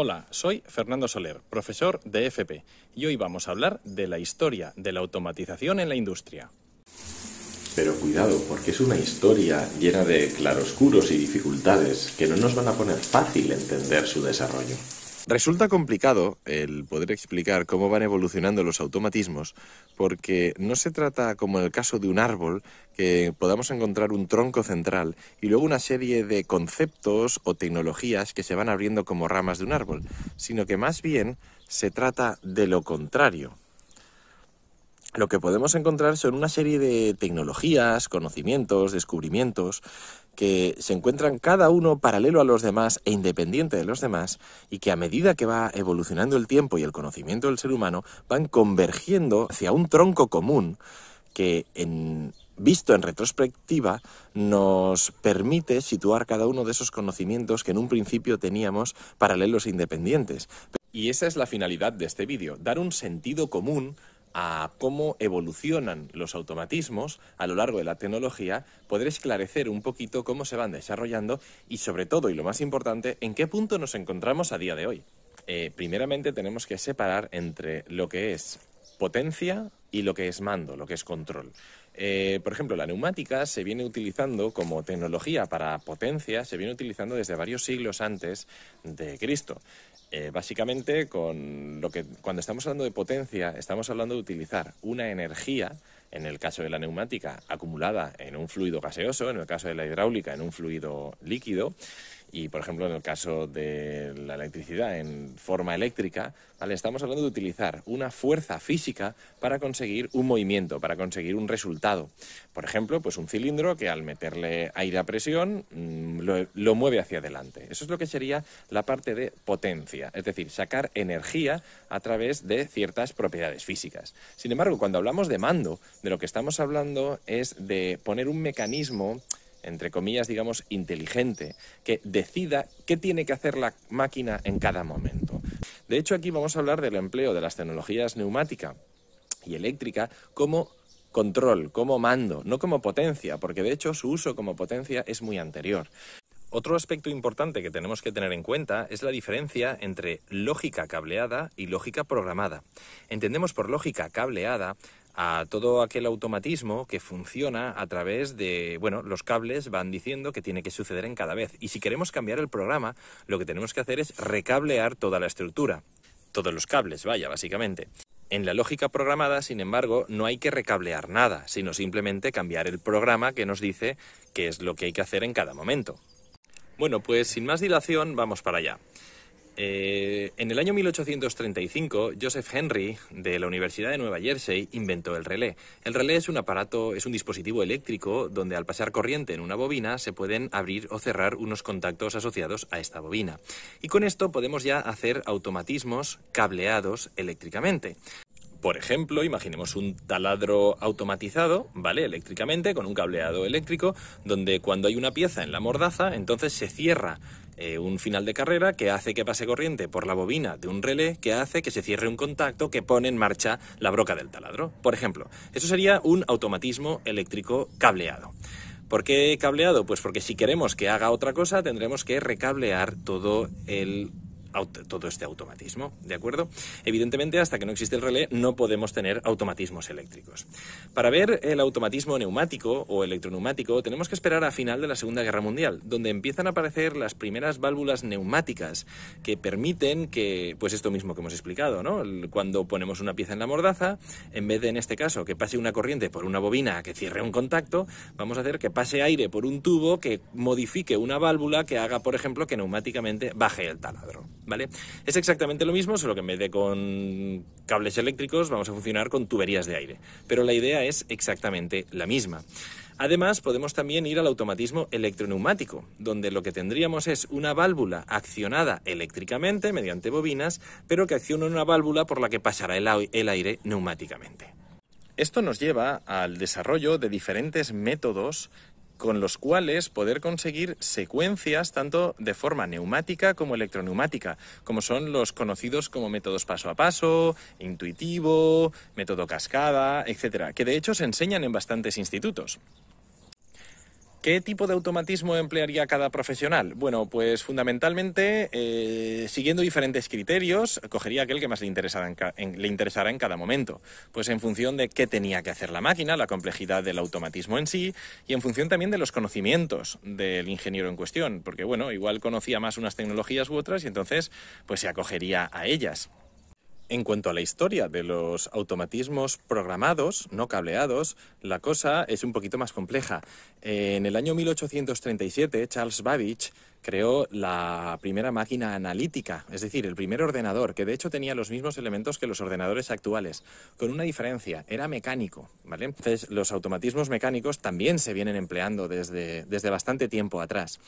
Hola, soy Fernando Soler, profesor de FP, y hoy vamos a hablar de la historia de la automatización en la industria. Pero cuidado, porque es una historia llena de claroscuros y dificultades que no nos van a poner fácil entender su desarrollo. Resulta complicado el poder explicar cómo van evolucionando los automatismos, porque no se trata como en el caso de un árbol, que podamos encontrar un tronco central y luego una serie de conceptos o tecnologías que se van abriendo como ramas de un árbol, sino que más bien se trata de lo contrario lo que podemos encontrar son una serie de tecnologías, conocimientos, descubrimientos que se encuentran cada uno paralelo a los demás e independiente de los demás y que a medida que va evolucionando el tiempo y el conocimiento del ser humano van convergiendo hacia un tronco común que en, visto en retrospectiva nos permite situar cada uno de esos conocimientos que en un principio teníamos paralelos e independientes. Y esa es la finalidad de este vídeo, dar un sentido común a cómo evolucionan los automatismos a lo largo de la tecnología, poder esclarecer un poquito cómo se van desarrollando y sobre todo, y lo más importante, en qué punto nos encontramos a día de hoy. Eh, primeramente tenemos que separar entre lo que es potencia y lo que es mando, lo que es control. Eh, por ejemplo, la neumática se viene utilizando como tecnología para potencia, se viene utilizando desde varios siglos antes de Cristo. Eh, básicamente, con lo que, cuando estamos hablando de potencia, estamos hablando de utilizar una energía, en el caso de la neumática, acumulada en un fluido gaseoso, en el caso de la hidráulica, en un fluido líquido, y, por ejemplo, en el caso de la electricidad en forma eléctrica, ¿vale? estamos hablando de utilizar una fuerza física para conseguir un movimiento, para conseguir un resultado. Por ejemplo, pues un cilindro que al meterle aire a presión mm, lo, lo mueve hacia adelante. Eso es lo que sería la parte de potencia, es decir, sacar energía a través de ciertas propiedades físicas. Sin embargo, cuando hablamos de mando, de lo que estamos hablando es de poner un mecanismo entre comillas, digamos, inteligente, que decida qué tiene que hacer la máquina en cada momento. De hecho, aquí vamos a hablar del empleo de las tecnologías neumática y eléctrica como control, como mando, no como potencia, porque de hecho su uso como potencia es muy anterior. Otro aspecto importante que tenemos que tener en cuenta es la diferencia entre lógica cableada y lógica programada. Entendemos por lógica cableada a todo aquel automatismo que funciona a través de, bueno, los cables van diciendo que tiene que suceder en cada vez. Y si queremos cambiar el programa, lo que tenemos que hacer es recablear toda la estructura. Todos los cables, vaya, básicamente. En la lógica programada, sin embargo, no hay que recablear nada, sino simplemente cambiar el programa que nos dice qué es lo que hay que hacer en cada momento. Bueno, pues sin más dilación, vamos para allá. Eh, en el año 1835, Joseph Henry, de la Universidad de Nueva Jersey, inventó el relé. El relé es un aparato, es un dispositivo eléctrico donde al pasar corriente en una bobina se pueden abrir o cerrar unos contactos asociados a esta bobina. Y con esto podemos ya hacer automatismos cableados eléctricamente. Por ejemplo, imaginemos un taladro automatizado, ¿vale? Eléctricamente, con un cableado eléctrico, donde cuando hay una pieza en la mordaza, entonces se cierra eh, un final de carrera que hace que pase corriente por la bobina de un relé que hace que se cierre un contacto que pone en marcha la broca del taladro. Por ejemplo, eso sería un automatismo eléctrico cableado. ¿Por qué cableado? Pues porque si queremos que haga otra cosa tendremos que recablear todo el todo este automatismo, ¿de acuerdo? Evidentemente, hasta que no existe el relé, no podemos tener automatismos eléctricos. Para ver el automatismo neumático o electroneumático, tenemos que esperar a final de la Segunda Guerra Mundial, donde empiezan a aparecer las primeras válvulas neumáticas que permiten que, pues esto mismo que hemos explicado, ¿no? Cuando ponemos una pieza en la mordaza, en vez de en este caso que pase una corriente por una bobina que cierre un contacto, vamos a hacer que pase aire por un tubo que modifique una válvula que haga, por ejemplo, que neumáticamente baje el taladro. Es exactamente lo mismo, solo que en vez de con cables eléctricos vamos a funcionar con tuberías de aire. Pero la idea es exactamente la misma. Además, podemos también ir al automatismo electroneumático, donde lo que tendríamos es una válvula accionada eléctricamente mediante bobinas, pero que acciona una válvula por la que pasará el aire neumáticamente. Esto nos lleva al desarrollo de diferentes métodos con los cuales poder conseguir secuencias tanto de forma neumática como electroneumática, como son los conocidos como métodos paso a paso, intuitivo, método cascada, etcétera, que de hecho se enseñan en bastantes institutos. ¿Qué tipo de automatismo emplearía cada profesional? Bueno, pues fundamentalmente eh, siguiendo diferentes criterios, cogería aquel que más le interesara en, le interesara en cada momento, pues en función de qué tenía que hacer la máquina, la complejidad del automatismo en sí y en función también de los conocimientos del ingeniero en cuestión, porque bueno, igual conocía más unas tecnologías u otras y entonces pues se acogería a ellas. En cuanto a la historia de los automatismos programados, no cableados, la cosa es un poquito más compleja. En el año 1837, Charles Babbage creó la primera máquina analítica, es decir, el primer ordenador, que de hecho tenía los mismos elementos que los ordenadores actuales, con una diferencia, era mecánico, Entonces, los automatismos mecánicos también se vienen empleando desde, desde bastante tiempo atrás.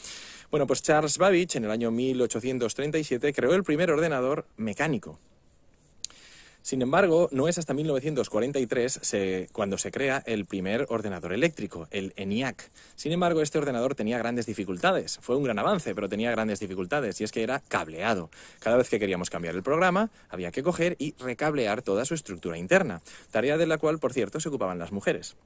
Bueno, pues Charles Babbage en el año 1837 creó el primer ordenador mecánico, sin embargo, no es hasta 1943 cuando se crea el primer ordenador eléctrico, el ENIAC. Sin embargo, este ordenador tenía grandes dificultades. Fue un gran avance, pero tenía grandes dificultades, y es que era cableado. Cada vez que queríamos cambiar el programa, había que coger y recablear toda su estructura interna, tarea de la cual, por cierto, se ocupaban las mujeres.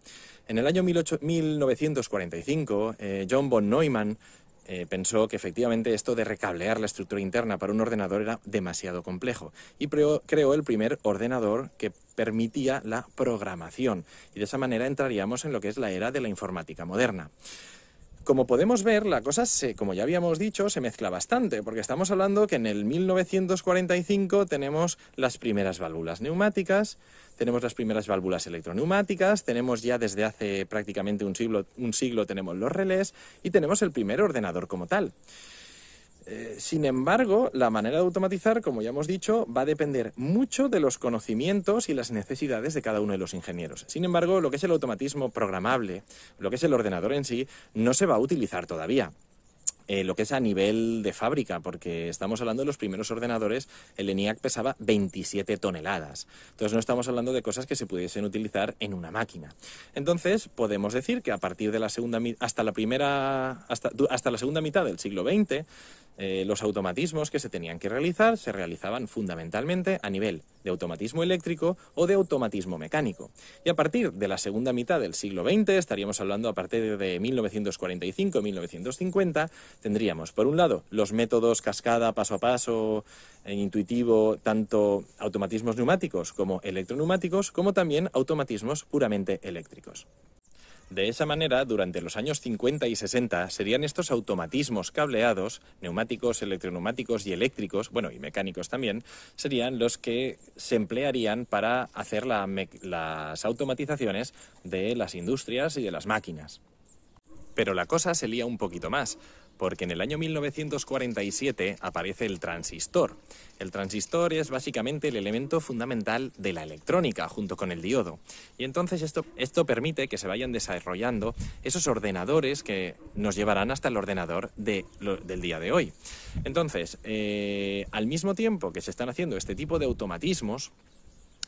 En el año 1945, eh, John von Neumann eh, pensó que efectivamente esto de recablear la estructura interna para un ordenador era demasiado complejo y creó el primer ordenador que permitía la programación y de esa manera entraríamos en lo que es la era de la informática moderna. Como podemos ver, la cosa, se, como ya habíamos dicho, se mezcla bastante, porque estamos hablando que en el 1945 tenemos las primeras válvulas neumáticas, tenemos las primeras válvulas electroneumáticas, tenemos ya desde hace prácticamente un siglo, un siglo tenemos los relés y tenemos el primer ordenador como tal. Eh, sin embargo, la manera de automatizar, como ya hemos dicho, va a depender mucho de los conocimientos y las necesidades de cada uno de los ingenieros. Sin embargo, lo que es el automatismo programable, lo que es el ordenador en sí, no se va a utilizar todavía. Eh, lo que es a nivel de fábrica, porque estamos hablando de los primeros ordenadores, el ENIAC pesaba 27 toneladas. Entonces no estamos hablando de cosas que se pudiesen utilizar en una máquina. Entonces podemos decir que a partir de la segunda hasta la primera hasta, hasta la segunda mitad del siglo XX eh, los automatismos que se tenían que realizar se realizaban fundamentalmente a nivel de automatismo eléctrico o de automatismo mecánico. Y a partir de la segunda mitad del siglo XX, estaríamos hablando a partir de 1945-1950, tendríamos, por un lado, los métodos cascada, paso a paso, eh, intuitivo, tanto automatismos neumáticos como electroneumáticos, como también automatismos puramente eléctricos. De esa manera, durante los años 50 y 60 serían estos automatismos cableados, neumáticos, electroneumáticos y eléctricos, bueno, y mecánicos también, serían los que se emplearían para hacer las automatizaciones de las industrias y de las máquinas. Pero la cosa se lía un poquito más, porque en el año 1947 aparece el transistor. El transistor es básicamente el elemento fundamental de la electrónica, junto con el diodo. Y entonces esto, esto permite que se vayan desarrollando esos ordenadores que nos llevarán hasta el ordenador del día de hoy. Entonces, eh, al mismo tiempo que se están haciendo este tipo de automatismos,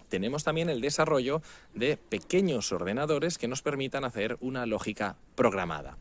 tenemos también el desarrollo de pequeños ordenadores que nos permitan hacer una lógica programada.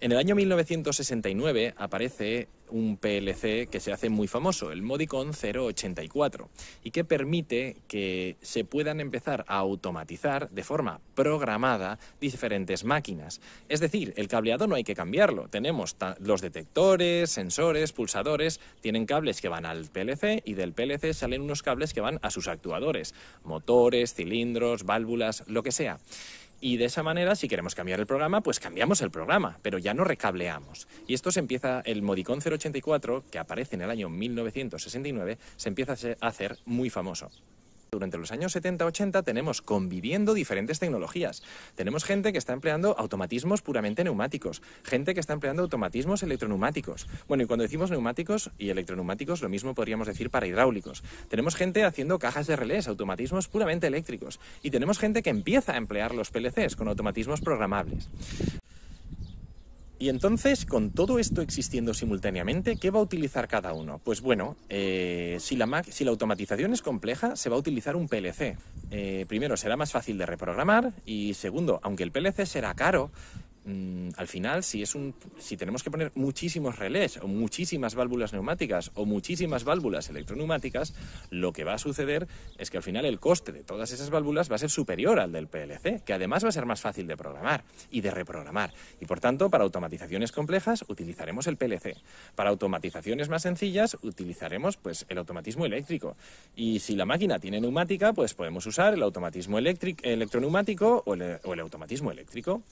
En el año 1969 aparece un PLC que se hace muy famoso, el Modicon 084, y que permite que se puedan empezar a automatizar de forma programada diferentes máquinas. Es decir, el cableado no hay que cambiarlo. Tenemos los detectores, sensores, pulsadores, tienen cables que van al PLC y del PLC salen unos cables que van a sus actuadores, motores, cilindros, válvulas, lo que sea. Y de esa manera, si queremos cambiar el programa, pues cambiamos el programa, pero ya no recableamos. Y esto se empieza, el modicón 084, que aparece en el año 1969, se empieza a hacer muy famoso. Durante los años 70-80 tenemos conviviendo diferentes tecnologías. Tenemos gente que está empleando automatismos puramente neumáticos, gente que está empleando automatismos electroneumáticos. Bueno, y cuando decimos neumáticos y electroneumáticos, lo mismo podríamos decir para hidráulicos. Tenemos gente haciendo cajas de relés, automatismos puramente eléctricos. Y tenemos gente que empieza a emplear los PLCs con automatismos programables. Y entonces, con todo esto existiendo simultáneamente, ¿qué va a utilizar cada uno? Pues bueno, eh, si, la si la automatización es compleja, se va a utilizar un PLC. Eh, primero, será más fácil de reprogramar y segundo, aunque el PLC será caro, Mm, al final, si, es un, si tenemos que poner muchísimos relés o muchísimas válvulas neumáticas o muchísimas válvulas electroneumáticas, lo que va a suceder es que al final el coste de todas esas válvulas va a ser superior al del PLC, que además va a ser más fácil de programar y de reprogramar. Y por tanto, para automatizaciones complejas utilizaremos el PLC. Para automatizaciones más sencillas utilizaremos pues, el automatismo eléctrico. Y si la máquina tiene neumática, pues podemos usar el automatismo eléctrico electroneumático o el, o el automatismo eléctrico.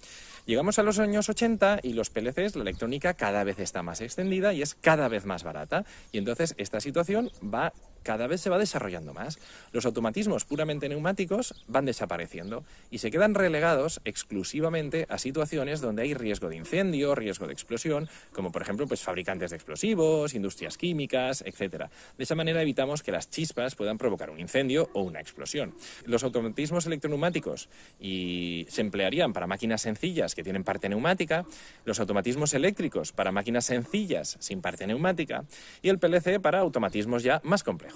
Llegamos al los años 80 y los PLCs, la electrónica cada vez está más extendida y es cada vez más barata. Y entonces esta situación va cada vez se va desarrollando más. Los automatismos puramente neumáticos van desapareciendo y se quedan relegados exclusivamente a situaciones donde hay riesgo de incendio, riesgo de explosión, como por ejemplo pues, fabricantes de explosivos, industrias químicas, etc. De esa manera evitamos que las chispas puedan provocar un incendio o una explosión. Los automatismos electroneumáticos y se emplearían para máquinas sencillas que tienen parte neumática, los automatismos eléctricos para máquinas sencillas sin parte neumática y el PLC para automatismos ya más complejos.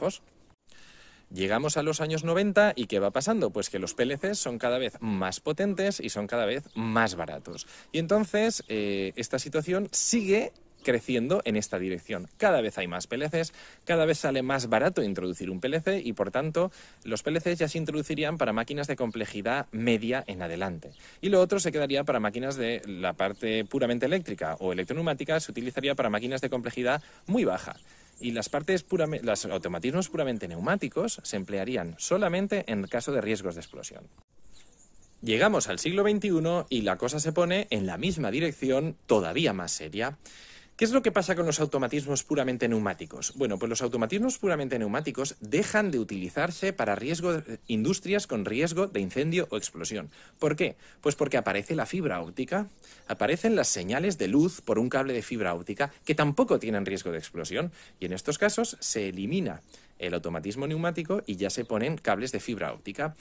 Llegamos a los años 90 y ¿qué va pasando? Pues que los PLC son cada vez más potentes y son cada vez más baratos. Y entonces eh, esta situación sigue creciendo en esta dirección. Cada vez hay más PLCs, cada vez sale más barato introducir un PLC y por tanto los PLCs ya se introducirían para máquinas de complejidad media en adelante. Y lo otro se quedaría para máquinas de la parte puramente eléctrica o electroneumática, se utilizaría para máquinas de complejidad muy baja y las partes los automatismos puramente neumáticos se emplearían solamente en caso de riesgos de explosión. Llegamos al siglo XXI y la cosa se pone en la misma dirección, todavía más seria. ¿Qué es lo que pasa con los automatismos puramente neumáticos? Bueno, pues los automatismos puramente neumáticos dejan de utilizarse para riesgo industrias con riesgo de incendio o explosión. ¿Por qué? Pues porque aparece la fibra óptica, aparecen las señales de luz por un cable de fibra óptica que tampoco tienen riesgo de explosión y en estos casos se elimina el automatismo neumático y ya se ponen cables de fibra óptica.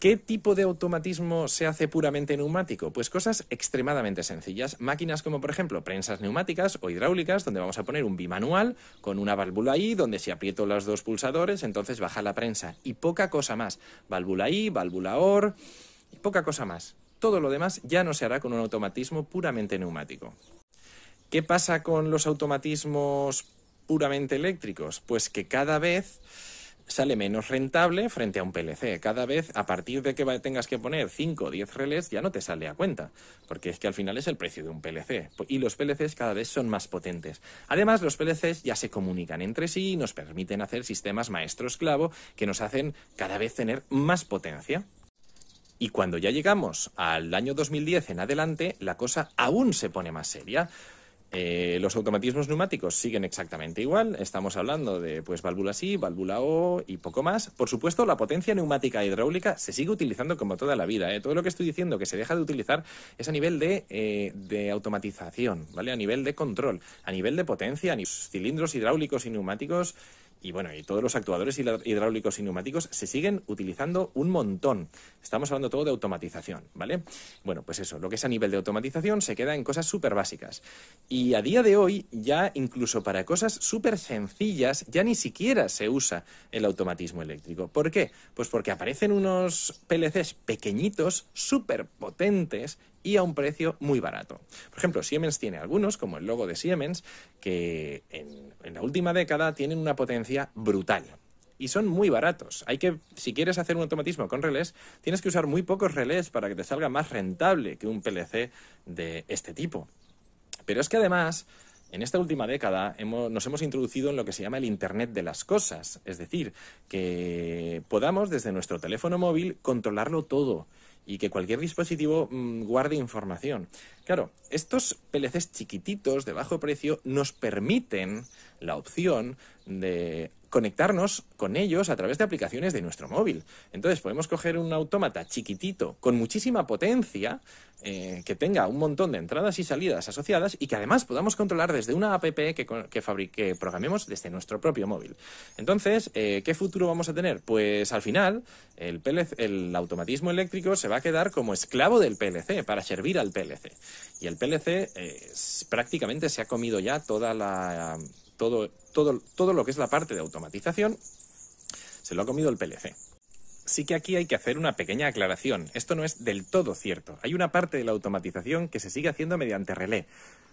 ¿Qué tipo de automatismo se hace puramente neumático? Pues cosas extremadamente sencillas. Máquinas como, por ejemplo, prensas neumáticas o hidráulicas, donde vamos a poner un bimanual con una válvula I, donde si aprieto los dos pulsadores, entonces baja la prensa. Y poca cosa más. Válvula I, válvula OR, y poca cosa más. Todo lo demás ya no se hará con un automatismo puramente neumático. ¿Qué pasa con los automatismos puramente eléctricos? Pues que cada vez sale menos rentable frente a un PLC. Cada vez, a partir de que tengas que poner 5 o 10 relés, ya no te sale a cuenta, porque es que al final es el precio de un PLC. Y los PLCs cada vez son más potentes. Además, los PLCs ya se comunican entre sí y nos permiten hacer sistemas maestro-esclavo que nos hacen cada vez tener más potencia. Y cuando ya llegamos al año 2010 en adelante, la cosa aún se pone más seria. Eh, los automatismos neumáticos siguen exactamente igual. Estamos hablando de pues válvula sí, válvula O y poco más. Por supuesto, la potencia neumática hidráulica se sigue utilizando como toda la vida. ¿eh? Todo lo que estoy diciendo que se deja de utilizar es a nivel de, eh, automatización, ¿vale? A nivel de control, a nivel de potencia, ni cilindros hidráulicos y neumáticos y bueno, y todos los actuadores hidráulicos y neumáticos se siguen utilizando un montón. Estamos hablando todo de automatización, ¿vale? Bueno, pues eso, lo que es a nivel de automatización se queda en cosas súper básicas. Y a día de hoy, ya incluso para cosas súper sencillas, ya ni siquiera se usa el automatismo eléctrico. ¿Por qué? Pues porque aparecen unos PLCs pequeñitos, súper potentes, y a un precio muy barato. Por ejemplo, Siemens tiene algunos, como el logo de Siemens, que en, la última década tienen una potencia brutal y son muy baratos. Hay que, si quieres hacer un automatismo con relés, tienes que usar muy pocos relés para que te salga más rentable que un PLC de este tipo. Pero es que además, en esta última década nos hemos introducido en lo que se llama el Internet de las Cosas, es decir, que podamos desde nuestro teléfono móvil controlarlo todo y que cualquier dispositivo mm, guarde información. Claro, estos PLCs chiquititos de bajo precio nos permiten la opción de conectarnos con ellos a través de aplicaciones de nuestro móvil. Entonces podemos coger un autómata chiquitito con muchísima potencia eh, que tenga un montón de entradas y salidas asociadas y que además podamos controlar desde una app que, programemos desde nuestro propio móvil. Entonces, eh, ¿qué futuro vamos a tener? Pues al final el, el automatismo eléctrico se va a quedar como esclavo del PLC para servir al PLC. Y el PLC eh, prácticamente se ha comido ya toda la todo, todo, lo que es la parte de automatización se lo ha comido el PLC. Sí que aquí hay que hacer una pequeña aclaración. Esto no es del todo cierto. Hay una parte de la automatización que se sigue haciendo mediante relé,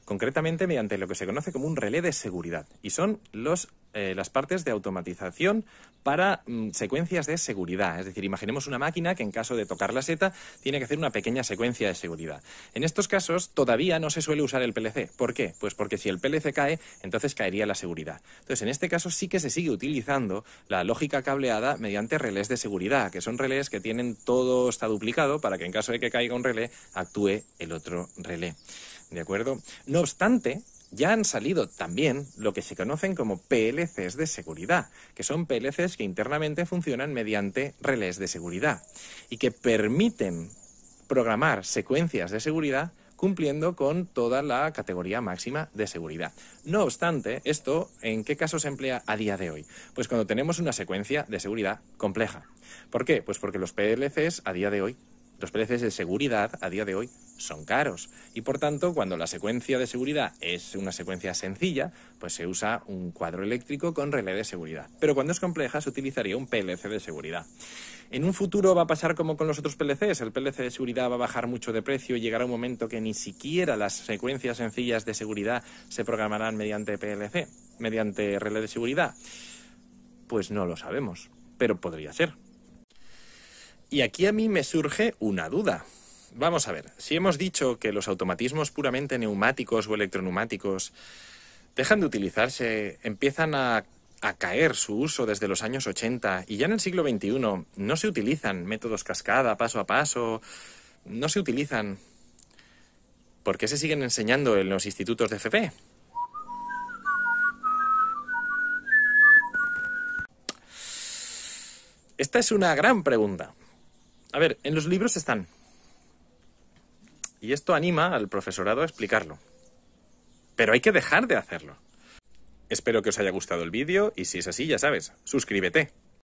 concretamente mediante lo que se conoce como un relé de seguridad, y son los eh, las partes de automatización para mm, secuencias de seguridad. Es decir, imaginemos una máquina que en caso de tocar la seta tiene que hacer una pequeña secuencia de seguridad. En estos casos todavía no se suele usar el PLC. ¿Por qué? Pues porque si el PLC cae, entonces caería la seguridad. Entonces, en este caso sí que se sigue utilizando la lógica cableada mediante relés de seguridad, que son relés que tienen todo está duplicado para que en caso de que caiga un relé actúe el otro relé. ¿De acuerdo? No obstante, ya han salido también lo que se conocen como PLCs de seguridad, que son PLCs que internamente funcionan mediante relés de seguridad y que permiten programar secuencias de seguridad cumpliendo con toda la categoría máxima de seguridad. No obstante, esto, ¿en qué caso se emplea a día de hoy? Pues cuando tenemos una secuencia de seguridad compleja. ¿Por qué? Pues porque los PLCs a día de hoy, los PLCs de seguridad a día de hoy son caros y por tanto cuando la secuencia de seguridad es una secuencia sencilla, pues se usa un cuadro eléctrico con relé de seguridad. Pero cuando es compleja se utilizaría un PLC de seguridad. En un futuro va a pasar como con los otros PLCs, el PLC de seguridad va a bajar mucho de precio y llegará un momento que ni siquiera las secuencias sencillas de seguridad se programarán mediante PLC, mediante relé de seguridad. Pues no lo sabemos, pero podría ser. Y aquí a mí me surge una duda vamos a ver, si hemos dicho que los automatismos puramente neumáticos o electroneumáticos dejan de utilizarse, empiezan a, caer su uso desde los años 80 y ya en el siglo XXI no se utilizan métodos cascada, paso a paso, no se utilizan. ¿Por qué se siguen enseñando en los institutos de FP? Esta es una gran pregunta. A ver, en los libros están y esto anima al profesorado a explicarlo. Pero hay que dejar de hacerlo. Espero que os haya gustado el vídeo y si es así, ya sabes, suscríbete.